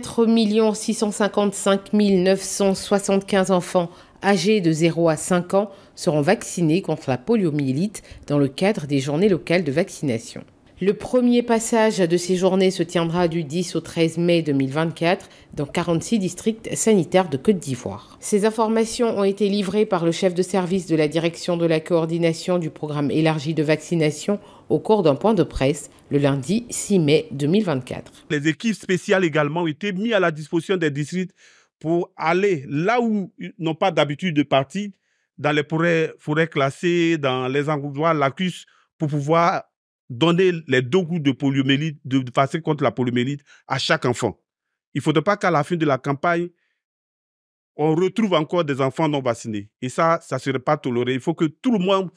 4 655 975 enfants âgés de 0 à 5 ans seront vaccinés contre la poliomyélite dans le cadre des journées locales de vaccination. Le premier passage de ces journées se tiendra du 10 au 13 mai 2024 dans 46 districts sanitaires de Côte d'Ivoire. Ces informations ont été livrées par le chef de service de la direction de la coordination du programme élargi de vaccination au cours d'un point de presse le lundi 6 mai 2024. Les équipes spéciales également ont été mises à la disposition des districts pour aller là où ils n'ont pas d'habitude de partir, dans les forêts, forêts classées, dans les endroits lacustres, pour pouvoir donner les deux gouttes de poliomyélite, de passer contre la poliomyélite à chaque enfant. Il ne faudrait pas qu'à la fin de la campagne, on retrouve encore des enfants non vaccinés. Et ça, ça ne serait pas toléré. Il faut que tout le monde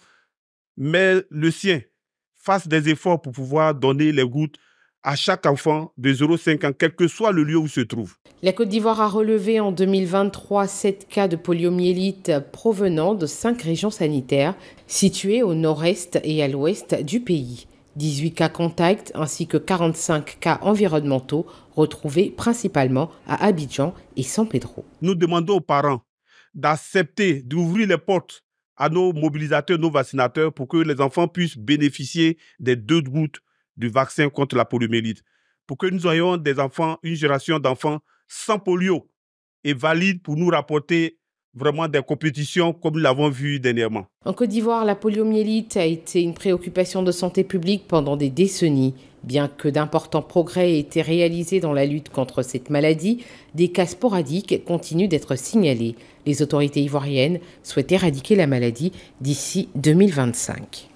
mais le sien, fasse des efforts pour pouvoir donner les gouttes à chaque enfant de 0,5 ans, quel que soit le lieu où il se trouve. La Côte d'Ivoire a relevé en 2023 7 cas de poliomyélite provenant de 5 régions sanitaires situées au nord-est et à l'ouest du pays. 18 cas contacts ainsi que 45 cas environnementaux retrouvés principalement à Abidjan et San Pedro. Nous demandons aux parents d'accepter d'ouvrir les portes à nos mobilisateurs, nos vaccinateurs pour que les enfants puissent bénéficier des deux gouttes du vaccin contre la poliomyélite, pour que nous ayons des enfants, une génération d'enfants sans polio et valide pour nous rapporter vraiment des compétitions comme nous l'avons vu dernièrement. En Côte d'Ivoire, la poliomyélite a été une préoccupation de santé publique pendant des décennies. Bien que d'importants progrès aient été réalisés dans la lutte contre cette maladie, des cas sporadiques continuent d'être signalés. Les autorités ivoiriennes souhaitent éradiquer la maladie d'ici 2025.